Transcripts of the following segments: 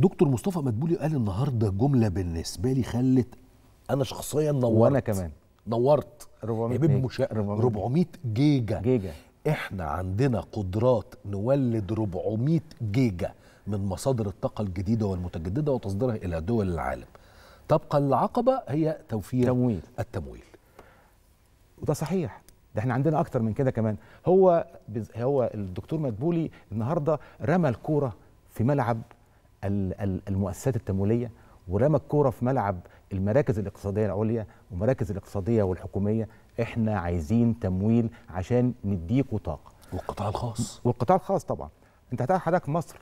دكتور مصطفى مدبولي قال النهارده جمله بالنسبه لي خلت انا شخصيا نورت وانا كمان نورت 400 يا مش 400 جيجا جيجا احنا عندنا قدرات نولد 400 جيجا من مصادر الطاقه الجديده والمتجدده وتصديرها الى دول العالم تبقى العقبه هي توفير تمويل. التمويل وده صحيح ده احنا عندنا اكتر من كده كمان هو هو الدكتور مدبولي النهارده رمى الكوره في ملعب المؤسسات التمويليه ورمى الكوره في ملعب المراكز الاقتصاديه العليا ومراكز الاقتصاديه والحكوميه احنا عايزين تمويل عشان نديكوا طاقه والقطاع الخاص والقطاع الخاص طبعا انت هتلاقي حضرتك مصر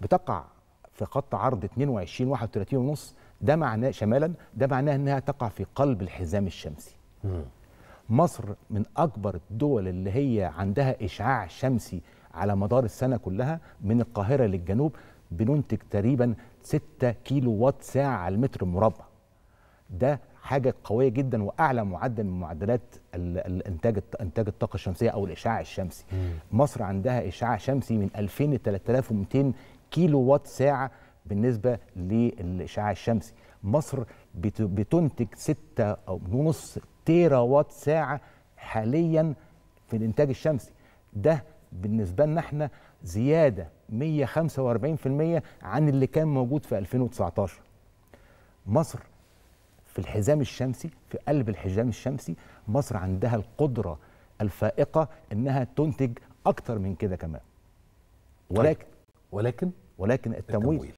بتقع في خط عرض 22 31 ونص ده معناه شمالا ده معناه انها تقع في قلب الحزام الشمسي مصر من اكبر الدول اللي هي عندها اشعاع شمسي على مدار السنه كلها من القاهره للجنوب بننتج تقريبا 6 كيلو وات ساعة على المتر المربع ده حاجة قوية جدا وأعلى معدل من معدلات الإنتاج إنتاج الطاقة الشمسية أو الإشعاع الشمسي مم. مصر عندها إشعاع شمسي من 2000 ل 3200 كيلو وات ساعة بالنسبة للإشعاع الشمسي مصر بتنتج 6 أو نص تيرا وات ساعة حاليا في الإنتاج الشمسي ده بالنسبه لنا احنا زياده 145% عن اللي كان موجود في 2019 مصر في الحزام الشمسي في قلب الحزام الشمسي مصر عندها القدره الفائقه انها تنتج اكتر من كده كمان طيب. ولكن ولكن ولكن التمويل, التمويل.